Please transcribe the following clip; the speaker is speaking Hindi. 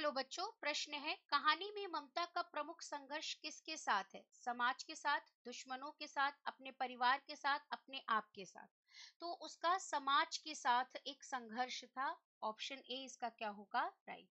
हेलो बच्चों प्रश्न है कहानी में ममता का प्रमुख संघर्ष किसके साथ है समाज के साथ दुश्मनों के साथ अपने परिवार के साथ अपने आप के साथ तो उसका समाज के साथ एक संघर्ष था ऑप्शन ए इसका क्या होगा राइट